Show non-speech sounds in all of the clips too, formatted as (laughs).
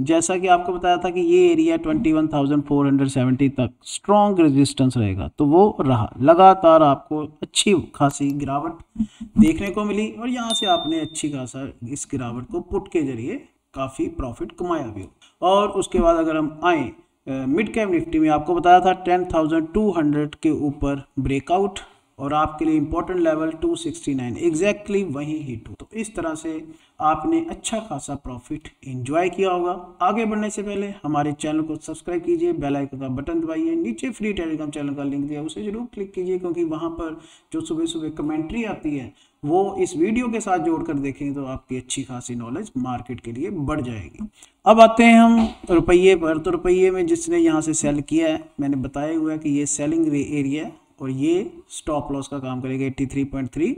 जैसा कि आपको बताया था कि ये एरिया 21,470 तक स्ट्रॉन्ग रेजिस्टेंस रहेगा तो वो रहा लगातार आपको अच्छी खासी गिरावट देखने को मिली और यहाँ से आपने अच्छी खासा इस गिरावट को पुट के जरिए काफ़ी प्रॉफिट कमाया भी हो और उसके बाद अगर हम आए मिड कैम निफ्टी में आपको बताया था 10,200 के ऊपर ब्रेकआउट और आपके लिए इम्पोर्टेंट लेवल 269 एग्जैक्टली exactly वही हिट हो तो इस तरह से आपने अच्छा खासा प्रॉफिट इंजॉय किया होगा आगे बढ़ने से पहले हमारे चैनल को सब्सक्राइब कीजिए बेल आइकन का बटन दबाइए नीचे फ्री टेलीग्राम चैनल का लिंक दिया उसे जरूर क्लिक कीजिए क्योंकि वहाँ पर जो सुबह सुबह कमेंट्री आती है वो इस वीडियो के साथ जोड़कर देखें तो आपकी अच्छी खासी नॉलेज मार्केट के लिए बढ़ जाएगी अब आते हैं हम रुपये पर तो रुपये में जिसने यहाँ से सेल किया है मैंने बताया हुआ है कि ये सेलिंग एरिया है और ये स्टॉप लॉस का काम करेगा 83.3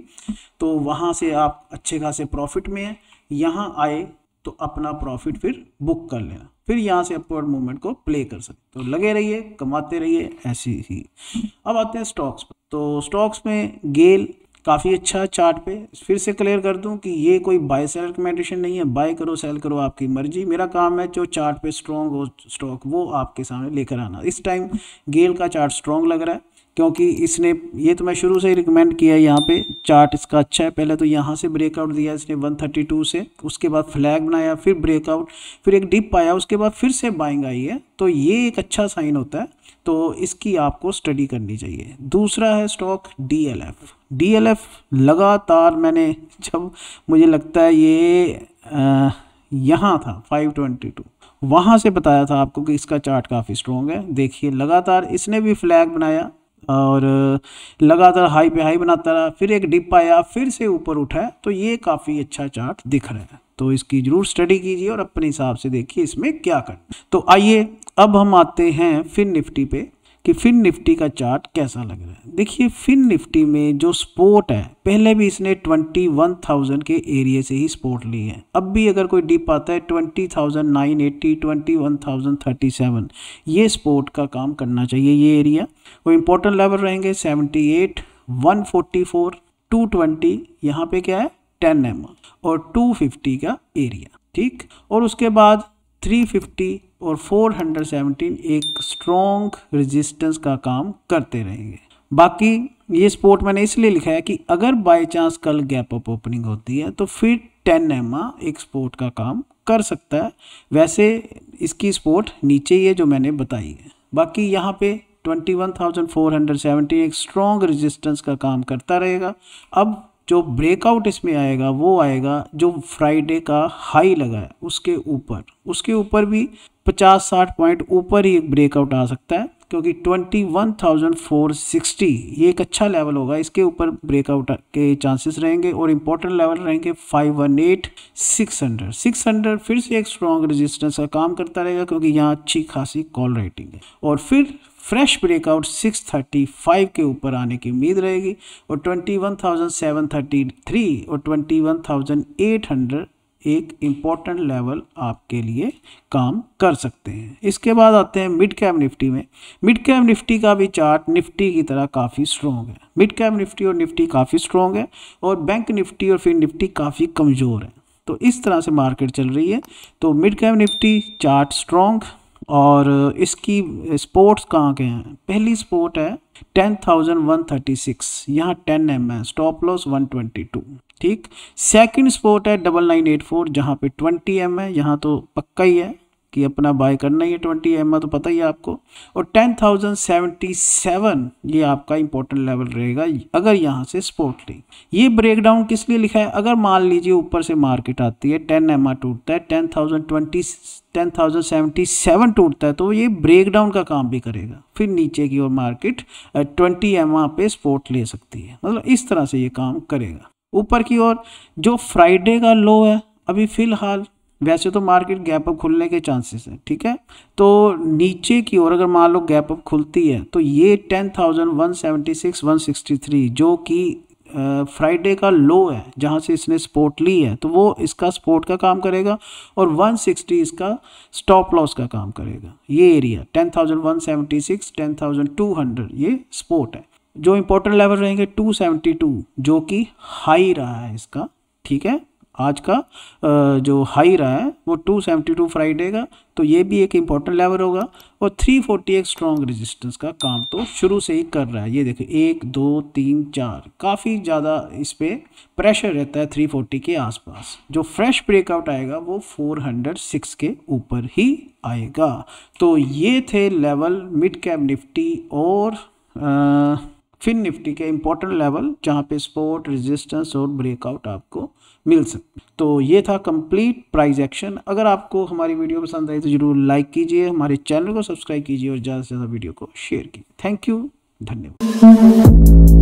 तो वहाँ से आप अच्छे खासे प्रॉफिट में हैं यहाँ आए तो अपना प्रॉफिट फिर बुक कर लेना फिर यहाँ से अपवर्ड मूवमेंट को प्ले कर सकते तो लगे रहिए कमाते रहिए ऐसी ही अब आते हैं स्टॉक्स पर तो स्टॉक्स में गेल काफ़ी अच्छा चार्ट पे फिर से क्लियर कर दूं कि ये कोई बाय सेल रिकमेंडेशन नहीं है बाय करो सेल करो आपकी मर्जी मेरा काम है जो चार्ट पे स्ट्रॉन्ग हो स्टॉक वो आपके सामने लेकर आना इस टाइम गेल का चार्ट स्ट्रॉन्ग लग रहा है क्योंकि इसने ये तो मैं शुरू से ही रिकमेंड किया है यहाँ पे चार्ट इसका अच्छा है पहले तो यहाँ से ब्रेकआउट दिया इसने 132 से उसके बाद फ्लैग बनाया फिर ब्रेकआउट फिर एक डिप आया उसके बाद फिर से बाइंग आई है तो ये एक अच्छा साइन होता है तो इसकी आपको स्टडी करनी चाहिए दूसरा है stock D L F D L F लगातार मैंने (laughs) जब मुझे लगता है ये यहाँ था टू वहाँ से बताया था आपको कि इसका चार्ट काफ़ी स्ट्रॉन्ग है देखिए लगातार इसने भी फ्लैग बनाया और लगातार हाई पे हाई बनाता रहा फिर एक डिप आया फिर से ऊपर उठाया तो ये काफ़ी अच्छा चार्ट दिख रहा है तो इसकी ज़रूर स्टडी कीजिए और अपने हिसाब से देखिए इसमें क्या कर तो आइए अब हम आते हैं फिर निफ्टी पे कि फिन निफ्टी का चार्ट कैसा लग रहा है देखिए फिन निफ्टी में जो स्पोर्ट है पहले भी इसने 21,000 के एरिया से ही स्पोर्ट ली है अब भी अगर कोई डिप आता है 20,980, 21,037 ये स्पोर्ट का काम करना चाहिए ये एरिया वो इम्पोर्टेंट लेवल रहेंगे 78, 144, 220 यहाँ पे क्या है टेन एम और टू का एरिया ठीक और उसके बाद थ्री और 417 एक स्ट्रॉन्ग रेजिस्टेंस का काम करते रहेंगे बाकी ये स्पोर्ट मैंने इसलिए लिखा है कि अगर बाय चांस कल गैप अप ओपनिंग होती है तो फिर टेन एम एक स्पोर्ट का काम कर सकता है वैसे इसकी स्पोर्ट नीचे ही है जो मैंने बताई है बाकी यहाँ पे 21,470 एक स्ट्रॉन्ग रेजिस्टेंस का काम करता रहेगा अब जो ब्रेकआउट इसमें आएगा वो आएगा जो फ्राइडे का हाई लगा है उसके ऊपर उसके ऊपर भी 50-60 पॉइंट ऊपर ही ब्रेकआउट आ सकता है क्योंकि 21,460 ये एक अच्छा लेवल होगा इसके ऊपर ब्रेकआउट के चांसेस रहेंगे और इम्पोर्टेंट लेवल रहेंगे 518 600 600 फिर से एक स्ट्रॉन्ग रेजिस्टेंस का काम करता रहेगा क्योंकि यहाँ अच्छी खासी कॉल राइटिंग है और फिर फ्रेश ब्रेकआउट 635 के ऊपर आने की उम्मीद रहेगी और 21,733 और 21,800 एक इम्पॉर्टेंट लेवल आपके लिए काम कर सकते हैं इसके बाद आते हैं मिड कैप निफ्टी में मिड कैप निफ्टी का भी चार्ट निफ्टी की तरह काफ़ी स्ट्रॉन्ग है मिड कैप निफ्टी और निफ्टी काफ़ी स्ट्रॉन्ग है और बैंक निफ्टी और फिर निफ्टी काफ़ी कमज़ोर है तो इस तरह से मार्केट चल रही है तो mid cap Nifty chart strong और इसकी स्पोर्ट्स कहाँ के हैं पहली स्पोर्ट है ten thousand one thirty six यहाँ टेन एम है stop loss one twenty two ठीक सेकंड स्पोर्ट है डबल नाइन एट फोर जहाँ पे ट्वेंटी एम है यहाँ तो पक्का ही है कि अपना बाय करना ही है ट्वेंटी एम तो पता ही है आपको और टेन थाउजेंड सेवेंटी सेवन ये आपका इंपॉर्टेंट लेवल रहेगा अगर यहाँ से स्पोर्ट ली ये ब्रेकडाउन किस लिए लिखा है अगर मान लीजिए ऊपर से मार्केट आती है टेन एम टूटता है ten thousand twenty ten thousand seventy seven टूटता है तो ये ब्रेकडाउन का काम भी करेगा फिर नीचे की ओर मार्केट ट्वेंटी एम पे स्पोर्ट ले सकती है मतलब इस तरह से ये काम करेगा ऊपर की ओर जो फ्राइडे का लो है अभी फ़िलहाल वैसे तो मार्केट गैप अप खुलने के चांसेस है ठीक है तो नीचे की ओर अगर मान लो गैप अप खुलती है तो ये ten thousand one seventy six one sixty three जो कि फ्राइडे का लो है जहां से इसने सपोर्ट ली है तो वो इसका सपोर्ट का काम करेगा और 160 इसका स्टॉप लॉस का काम करेगा ये एरिया 10,176, 10,200 ये सपोर्ट है जो इंपॉर्टेंट लेवल रहेंगे टू जो कि हाई रहा है इसका ठीक है आज का जो हाई रहा है वो 272 फ्राइडे का तो ये भी एक इम्पॉर्टेंट लेवल होगा और 340 एक स्ट्रॉन्ग रजिस्टेंस का काम तो शुरू से ही कर रहा है ये देखो एक दो तीन चार काफ़ी ज़्यादा इस पर प्रेशर रहता है 340 के आसपास जो फ्रेश ब्रेकआउट आएगा वो 406 के ऊपर ही आएगा तो ये थे लेवल मिड कैप निफ्टी और आ, फिन निफ्टी के इम्पोर्टेंट लेवल जहाँ पे स्पोर्ट रेजिस्टेंस और ब्रेकआउट आपको मिल सकती तो ये था कंप्लीट प्राइज एक्शन अगर आपको हमारी वीडियो पसंद आई तो ज़रूर लाइक कीजिए हमारे चैनल को सब्सक्राइब कीजिए और ज़्यादा से ज़्यादा वीडियो को शेयर कीजिए थैंक यू धन्यवाद